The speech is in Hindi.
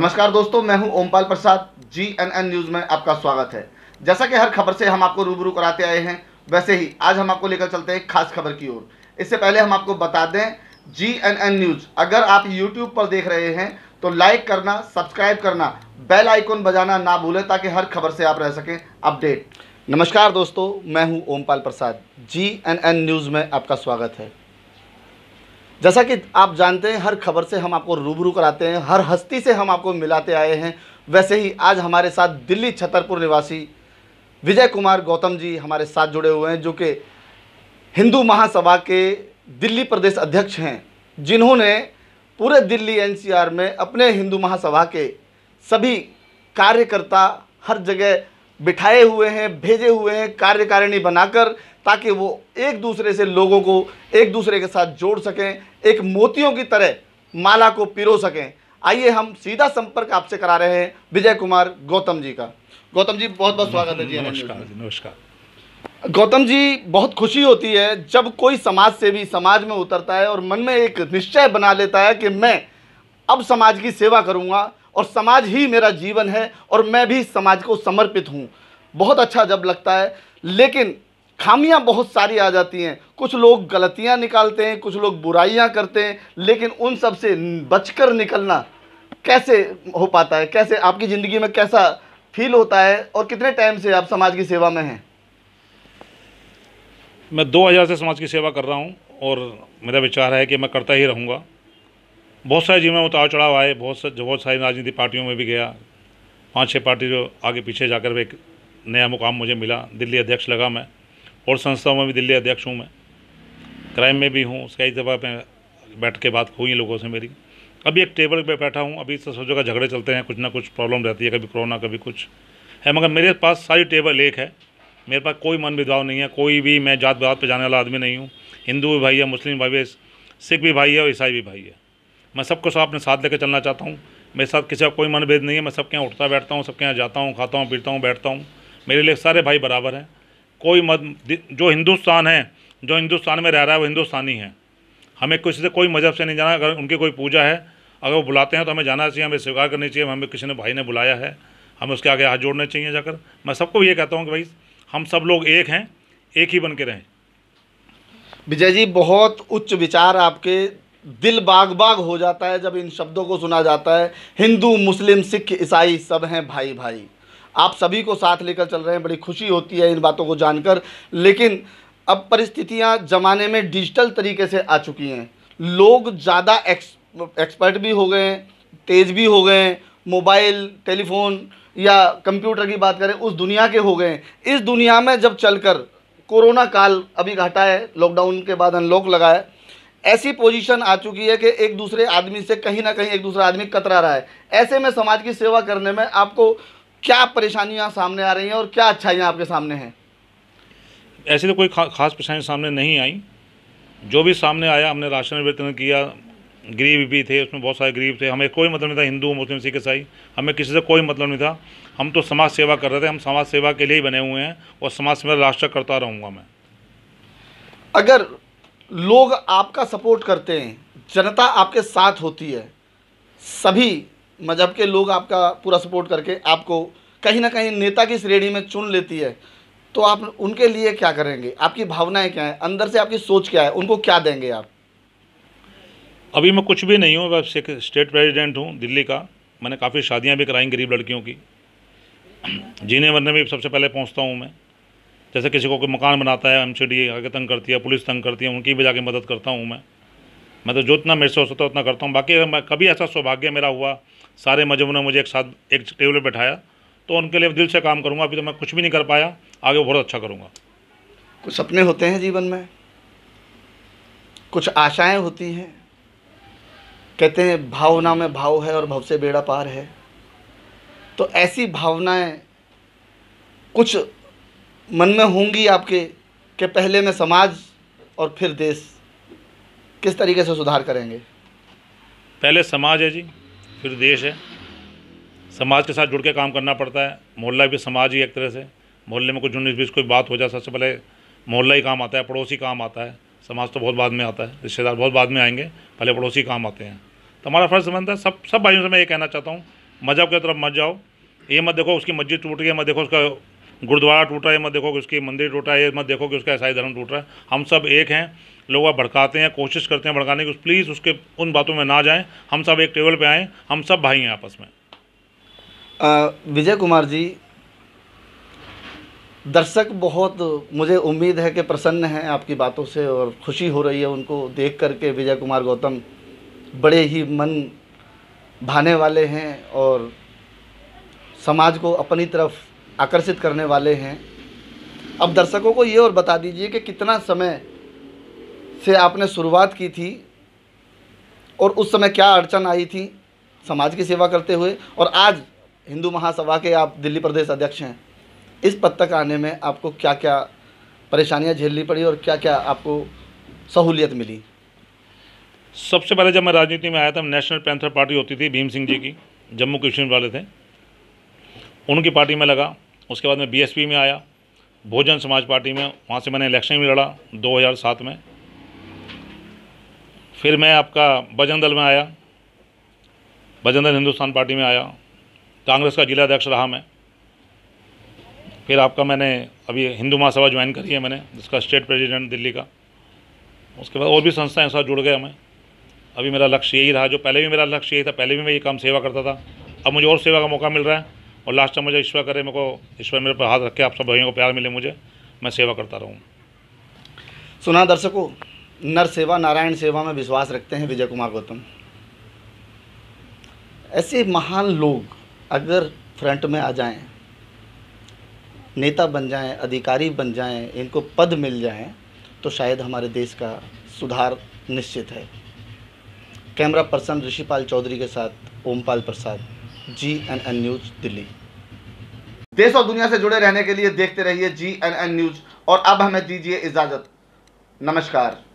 नमस्कार दोस्तों मैं हूं Ompal Prasad G N N news में आपका स्वागत है जैसा कि हर खबर से हम आपको रूबरू कराते आए हैं वैसे ही आज हम आपको लेकर चलते हैं खास खबर की ओर इससे पहले हम आपको बता दें जी एन एन न्यूज़ अगर आप यूट्यूब पर देख रहे हैं तो लाइक करना सब्सक्राइब करना बेल आइकॉन बजाना ना भूलें ताकि हर खबर से आप रह सकें अपडेट नमस्कार दोस्तों मैं हूँ Ompal Prasad G N N news में आपका स्वागत है जैसा कि आप जानते हैं हर खबर से हम आपको रूबरू कराते हैं हर हस्ती से हम आपको मिलाते आए हैं वैसे ही आज हमारे साथ दिल्ली छतरपुर निवासी विजय कुमार गौतम जी हमारे साथ जुड़े हुए हैं जो कि हिंदू महासभा के दिल्ली प्रदेश अध्यक्ष हैं जिन्होंने पूरे दिल्ली एनसीआर में अपने हिंदू महासभा के सभी कार्यकर्ता हर जगह बिठाए हुए हैं भेजे हुए हैं कार्यकारिणी बनाकर ताकि वो एक दूसरे से लोगों को एक दूसरे के साथ जोड़ सकें एक मोतियों की तरह माला को पिरो सकें आइए हम सीधा संपर्क आपसे करा रहे हैं विजय कुमार गौतम जी का गौतम जी बहुत बहुत स्वागत है जी नमस्कार नमस्कार गौतम जी बहुत खुशी होती है जब कोई समाज से भी समाज में उतरता है और मन में एक निश्चय बना लेता है कि मैं अब समाज की सेवा करूँगा और समाज ही मेरा जीवन है और मैं भी समाज को समर्पित हूँ बहुत अच्छा जब लगता है लेकिन खामियां बहुत सारी आ जाती हैं कुछ लोग गलतियां निकालते हैं कुछ लोग बुराइयां करते हैं लेकिन उन सब से बचकर निकलना कैसे हो पाता है कैसे आपकी ज़िंदगी में कैसा फील होता है और कितने टाइम से आप समाज की सेवा में हैं मैं 2000 से समाज की सेवा कर रहा हूं और मेरा विचार है कि मैं करता ही रहूंगा बहुत सारे जीवन में उतार चढ़ाव आए बहुत सा बहुत सारी राजनीतिक पार्टियों में भी गया पाँच छः पार्टी जो आगे पीछे जाकर एक नया मुकाम मुझे मिला दिल्ली अध्यक्ष लगा मैं और संस्थाओं में भी दिल्ली अध्यक्ष हूँ मैं क्राइम में भी हूँ कई दफ़ा मैं बैठ के बात हुई लोगों से मेरी अभी एक टेबल पे बैठा हूँ अभी तो सोचो का झगड़े चलते हैं कुछ ना कुछ प्रॉब्लम रहती है कभी कोरोना कभी कुछ है मगर मेरे पास सारी टेबल एक है मेरे पास कोई मन भेदभाव नहीं है कोई भी मैं जात भात पर जाने वाला आदमी नहीं हूँ हिंदू भी भाई है मुस्लिम भाई है सिख भी भाई है और ईसाई भी भाई है मैं सबको सब अपने साथ लेकर चलना चाहता हूँ मेरे साथ किसी का कोई मनभेद नहीं है मैं सबके यहाँ उठता बैठता हूँ सबके यहाँ जाता हूँ खाता हूँ पीता हूँ बैठता हूँ मेरे लिए सारे भाई बराबर हैं कोई मद जो हिंदुस्तान है जो हिंदुस्तान में रह रहा है वो हिंदुस्तानी है हमें किसी से कोई मज़हब से नहीं जाना अगर उनकी कोई पूजा है अगर वो बुलाते हैं तो हमें जाना चाहिए हमें स्वीकार करनी चाहिए हमें किसी ने भाई ने बुलाया है हमें उसके आगे हाथ जोड़ने चाहिए जाकर मैं सबको ये कहता हूँ कि भाई हम सब लोग एक हैं एक ही बन के रहें विजय जी बहुत उच्च विचार आपके दिल बाग बाग हो जाता है जब इन शब्दों को सुना जाता है हिंदू मुस्लिम सिख ईसाई सब हैं भाई भाई आप सभी को साथ लेकर चल रहे हैं बड़ी खुशी होती है इन बातों को जानकर लेकिन अब परिस्थितियाँ ज़माने में डिजिटल तरीके से आ चुकी हैं लोग ज़्यादा एक्स एक्सपर्ट भी हो गए हैं तेज़ भी हो गए हैं मोबाइल टेलीफोन या कंप्यूटर की बात करें उस दुनिया के हो गए हैं इस दुनिया में जब चलकर कोरोना काल अभी घाटा है लॉकडाउन के बाद अनलॉक लगा है ऐसी पोजीशन आ चुकी है कि एक दूसरे आदमी से कहीं ना कहीं एक दूसरा आदमी कतरा रहा है ऐसे में समाज की सेवा करने में आपको क्या परेशानियाँ सामने आ रही हैं और क्या अच्छाइयाँ आपके सामने हैं ऐसी तो कोई खा, खास परेशानी सामने नहीं आई जो भी सामने आया हमने राशन वितरण किया गरीब भी थे उसमें बहुत सारे गरीब थे हमें कोई मतलब नहीं था हिंदू मुस्लिम सिख ईसाई हमें किसी से कोई मतलब नहीं था हम तो समाज सेवा कर रहे थे हम समाज सेवा के लिए ही बने हुए हैं और समाज सेवा राष्ट्र करता रहूँगा मैं अगर लोग आपका सपोर्ट करते हैं जनता आपके साथ होती है सभी मज़हब के लोग आपका पूरा सपोर्ट करके आपको कहीं ना कहीं नेता की श्रेणी में चुन लेती है तो आप उनके लिए क्या करेंगे आपकी भावनाएं क्या हैं अंदर से आपकी सोच क्या है उनको क्या देंगे आप अभी मैं कुछ भी नहीं हूँ मैं सिख स्टेट प्रेसिडेंट हूँ दिल्ली का मैंने काफ़ी शादियाँ भी कराई गरीब लड़कियों की जीने मरने में सबसे पहले पहुँचता हूँ मैं जैसे किसी को कोई मकान बनाता है एम आगे तंग करती है पुलिस तंग करती है उनकी भी जाके मदद करता हूँ मैं मैं तो जो इतना मेरे से हो सकता है उतना करता हूँ बाकी मैं कभी ऐसा सौभाग्य मेरा हुआ सारे मजहबों ने मुझे एक साथ एक टेबल पर बैठाया तो उनके लिए दिल से काम करूँगा अभी तो मैं कुछ भी नहीं कर पाया आगे बहुत अच्छा करूँगा कुछ सपने होते हैं जीवन में कुछ आशाएं होती हैं कहते हैं भावना में भाव है और भव से बेड़ा पार है तो ऐसी भावनाएं कुछ मन में होंगी आपके कि पहले मैं समाज और फिर देश किस तरीके से सुधार करेंगे पहले समाज है जी फिर देश है समाज के साथ जुड़ के काम करना पड़ता है मोहल्ला भी समाज ही एक तरह से मोहल्ले में कुछ उन्नीस बीस कोई बात हो जाए सबसे पहले मोहल्ला ही काम आता है पड़ोसी काम आता है समाज तो बहुत बाद में आता है रिश्तेदार बहुत बाद में आएंगे पहले पड़ोसी काम आते हैं तो हमारा फ़र्ज बनता है सब सब भाइयों से मैं ये कहना चाहता हूँ मजहब की तरफ मत जाओ ये मत देखो उसकी मस्जिद टूट गई मत देखो उसका गुरुद्वारा टूटा है मत देखो कि उसकी मंदिर टूटा है मत देखो कि उसका ईसाई धर्म टूट रहा है हम सब एक हैं लोग आप भड़काते हैं कोशिश करते हैं भड़काने की प्लीज़ उसके उन बातों में ना जाएं हम सब एक टेबल पे आएं हम सब भाई हैं आपस में विजय कुमार जी दर्शक बहुत मुझे उम्मीद है कि प्रसन्न हैं आपकी बातों से और खुशी हो रही है उनको देख करके विजय कुमार गौतम बड़े ही मन भाने वाले हैं और समाज को अपनी तरफ आकर्षित करने वाले हैं अब दर्शकों को ये और बता दीजिए कि कितना समय से आपने शुरुआत की थी और उस समय क्या अड़चन आई थी समाज की सेवा करते हुए और आज हिंदू महासभा के आप दिल्ली प्रदेश अध्यक्ष हैं इस पद तक आने में आपको क्या क्या परेशानियां झेलनी पड़ी और क्या क्या आपको सहूलियत मिली सबसे पहले जब मैं राजनीति में आया था नेशनल पैंथर पार्टी होती थी भीम सिंह जी की जम्मू कश्मीर वाले थे उनकी पार्टी में लगा उसके बाद मैं बीएसपी में आया बहुजन समाज पार्टी में वहाँ से मैंने इलेक्शन भी लड़ा 2007 में फिर मैं आपका बजरंग दल में आया बजरंग दल हिंदुस्तान पार्टी में आया कांग्रेस का जिला अध्यक्ष रहा मैं फिर आपका मैंने अभी हिंदू महासभा ज्वाइन करी है मैंने जिसका स्टेट प्रेसिडेंट दिल्ली का उसके बाद और भी संस्थाएं साथ जुड़ गया मैं अभी मेरा लक्ष्य यही रहा जो पहले भी मेरा लक्ष्य यही था पहले भी मैं ये काम सेवा करता था अब मुझे और सेवा का मौका मिल रहा है और लास्ट में मुझे ईश्वर करे मेरे को ईश्वर मेरे पर हाथ रखे आप सब भाइयों को प्यार मिले मुझे मैं सेवा करता रहूँ सुना दर्शकों नर सेवा नारायण सेवा में विश्वास रखते हैं विजय कुमार गौतम ऐसे महान लोग अगर फ्रंट में आ जाएं नेता बन जाएं अधिकारी बन जाएं इनको पद मिल जाएं तो शायद हमारे देश का सुधार निश्चित है कैमरा पर्सन ऋषिपाल चौधरी के साथ Ompal Prasad G N N news Delhi देश और दुनिया से जुड़े रहने के लिए देखते रहिए जी एन एन न्यूज और अब हमें दीजिए इजाजत नमस्कार